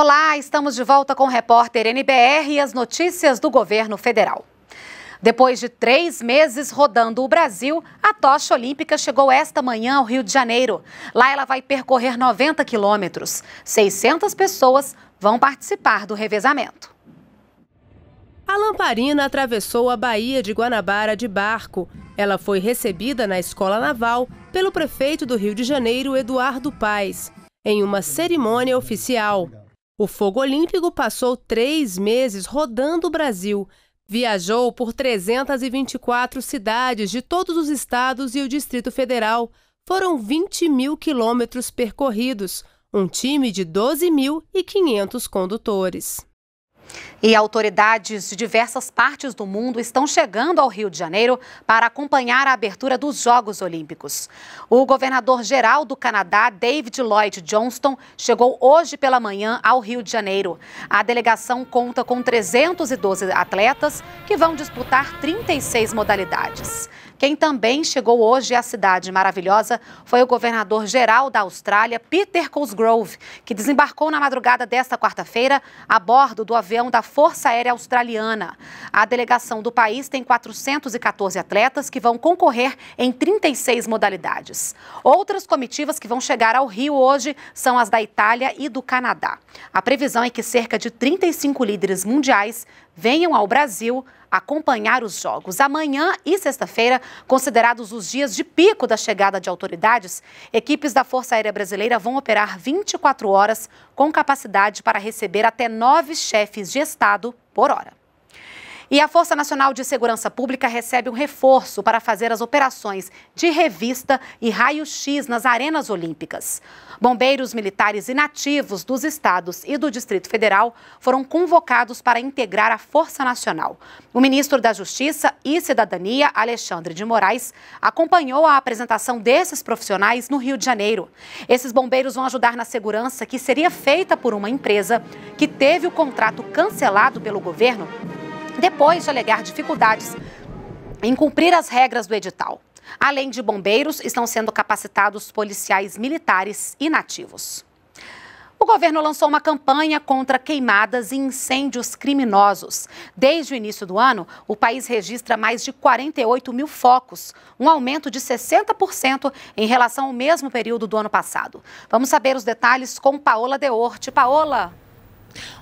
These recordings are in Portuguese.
Olá, estamos de volta com o repórter NBR e as notícias do governo federal. Depois de três meses rodando o Brasil, a tocha olímpica chegou esta manhã ao Rio de Janeiro. Lá ela vai percorrer 90 quilômetros. 600 pessoas vão participar do revezamento. A lamparina atravessou a Baía de Guanabara de barco. Ela foi recebida na Escola Naval pelo prefeito do Rio de Janeiro, Eduardo Paes, em uma cerimônia oficial. O fogo olímpico passou três meses rodando o Brasil. Viajou por 324 cidades de todos os estados e o Distrito Federal. Foram 20 mil quilômetros percorridos, um time de 12.500 condutores. E autoridades de diversas partes do mundo estão chegando ao Rio de Janeiro para acompanhar a abertura dos Jogos Olímpicos. O governador-geral do Canadá, David Lloyd Johnston, chegou hoje pela manhã ao Rio de Janeiro. A delegação conta com 312 atletas que vão disputar 36 modalidades. Quem também chegou hoje à cidade maravilhosa foi o governador geral da Austrália, Peter Cosgrove, que desembarcou na madrugada desta quarta-feira a bordo do avião da Força Aérea Australiana. A delegação do país tem 414 atletas que vão concorrer em 36 modalidades. Outras comitivas que vão chegar ao Rio hoje são as da Itália e do Canadá. A previsão é que cerca de 35 líderes mundiais venham ao Brasil acompanhar os jogos. Amanhã e sexta-feira, considerados os dias de pico da chegada de autoridades, equipes da Força Aérea Brasileira vão operar 24 horas com capacidade para receber até nove chefes de Estado por hora. E a Força Nacional de Segurança Pública recebe um reforço para fazer as operações de revista e raio-x nas arenas olímpicas. Bombeiros militares inativos dos estados e do Distrito Federal foram convocados para integrar a Força Nacional. O ministro da Justiça e Cidadania, Alexandre de Moraes, acompanhou a apresentação desses profissionais no Rio de Janeiro. Esses bombeiros vão ajudar na segurança que seria feita por uma empresa que teve o contrato cancelado pelo governo depois de alegar dificuldades em cumprir as regras do edital. Além de bombeiros, estão sendo capacitados policiais militares e nativos. O governo lançou uma campanha contra queimadas e incêndios criminosos. Desde o início do ano, o país registra mais de 48 mil focos, um aumento de 60% em relação ao mesmo período do ano passado. Vamos saber os detalhes com Paola Deorte. Paola.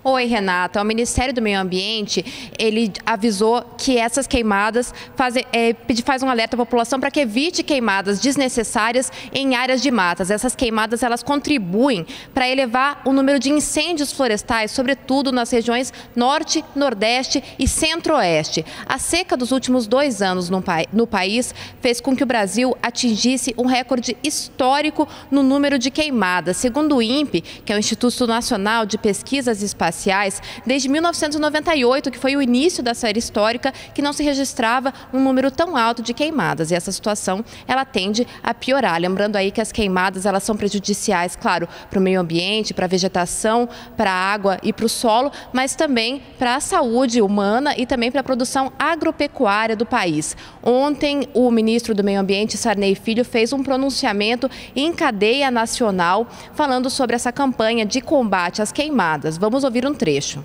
Oi, Renata. O Ministério do Meio Ambiente ele avisou que essas queimadas fazem, é, faz um alerta à população para que evite queimadas desnecessárias em áreas de matas. Essas queimadas elas contribuem para elevar o número de incêndios florestais, sobretudo nas regiões norte, nordeste e centro-oeste. A seca dos últimos dois anos no, no país fez com que o Brasil atingisse um recorde histórico no número de queimadas. Segundo o INPE, que é o Instituto Nacional de Pesquisas corridas espaciais desde 1998, que foi o início da série histórica, que não se registrava um número tão alto de queimadas. E essa situação, ela tende a piorar. Lembrando aí que as queimadas, elas são prejudiciais, claro, para o meio ambiente, para a vegetação, para a água e para o solo, mas também para a saúde humana e também para a produção agropecuária do país. Ontem, o ministro do Meio Ambiente, Sarney Filho, fez um pronunciamento em cadeia nacional falando sobre essa campanha de combate às queimadas. Vamos ouvir um trecho.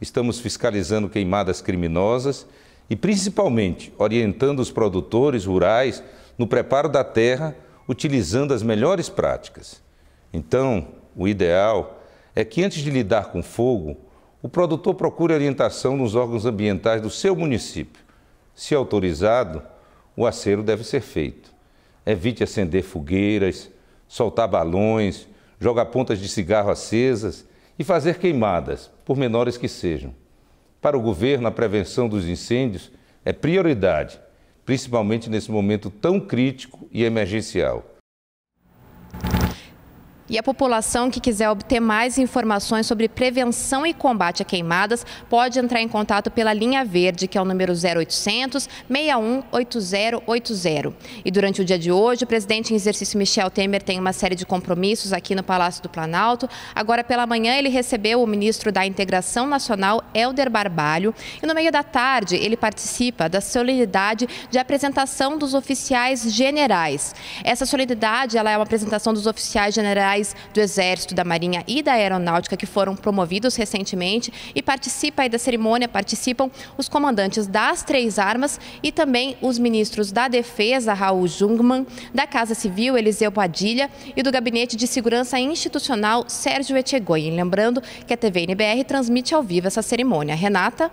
Estamos fiscalizando queimadas criminosas e, principalmente, orientando os produtores rurais no preparo da terra, utilizando as melhores práticas. Então, o ideal é que, antes de lidar com fogo, o produtor procure orientação nos órgãos ambientais do seu município. Se autorizado, o acero deve ser feito. Evite acender fogueiras, soltar balões jogar pontas de cigarro acesas e fazer queimadas, por menores que sejam. Para o governo, a prevenção dos incêndios é prioridade, principalmente nesse momento tão crítico e emergencial. E a população que quiser obter mais informações sobre prevenção e combate a queimadas pode entrar em contato pela linha verde, que é o número 0800 618080. E durante o dia de hoje, o presidente em exercício Michel Temer tem uma série de compromissos aqui no Palácio do Planalto. Agora pela manhã ele recebeu o ministro da Integração Nacional, Helder Barbalho, e no meio da tarde ele participa da solenidade de apresentação dos oficiais generais. Essa solenidade ela é uma apresentação dos oficiais generais do Exército, da Marinha e da Aeronáutica, que foram promovidos recentemente, e participa da cerimônia, participam os comandantes das três armas e também os ministros da Defesa, Raul Jungmann, da Casa Civil, Eliseu Padilha, e do Gabinete de Segurança Institucional, Sérgio Etchegoyen. Lembrando que a TV NBR transmite ao vivo essa cerimônia. Renata?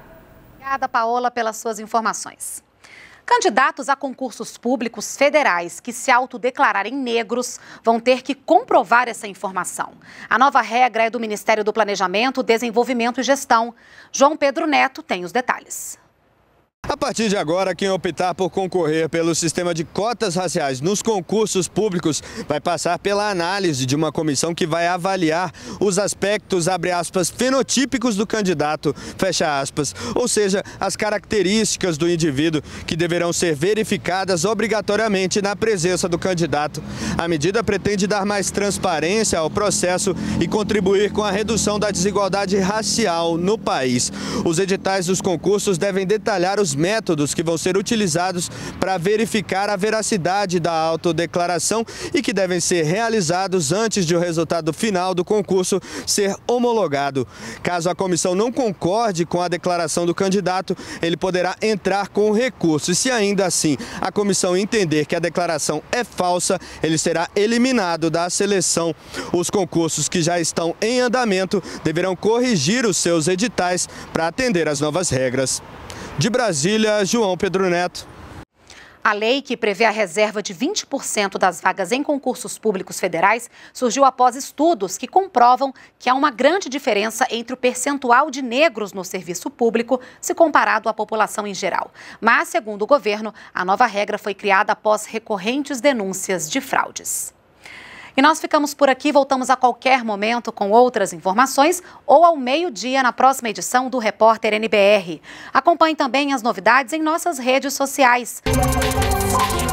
Obrigada, Paola, pelas suas informações. Candidatos a concursos públicos federais que se autodeclararem negros vão ter que comprovar essa informação. A nova regra é do Ministério do Planejamento, Desenvolvimento e Gestão. João Pedro Neto tem os detalhes. A partir de agora, quem optar por concorrer pelo sistema de cotas raciais nos concursos públicos vai passar pela análise de uma comissão que vai avaliar os aspectos, abre aspas, fenotípicos do candidato, fecha aspas, ou seja, as características do indivíduo que deverão ser verificadas obrigatoriamente na presença do candidato. A medida pretende dar mais transparência ao processo e contribuir com a redução da desigualdade racial no país. Os editais dos concursos devem detalhar os métodos que vão ser utilizados para verificar a veracidade da autodeclaração e que devem ser realizados antes de o resultado final do concurso ser homologado. Caso a comissão não concorde com a declaração do candidato, ele poderá entrar com recurso. E se ainda assim a comissão entender que a declaração é falsa, ele será eliminado da seleção. Os concursos que já estão em andamento deverão corrigir os seus editais para atender às novas regras. De Brasília, João Pedro Neto. A lei que prevê a reserva de 20% das vagas em concursos públicos federais surgiu após estudos que comprovam que há uma grande diferença entre o percentual de negros no serviço público se comparado à população em geral. Mas, segundo o governo, a nova regra foi criada após recorrentes denúncias de fraudes. E nós ficamos por aqui, voltamos a qualquer momento com outras informações ou ao meio-dia na próxima edição do Repórter NBR. Acompanhe também as novidades em nossas redes sociais. Música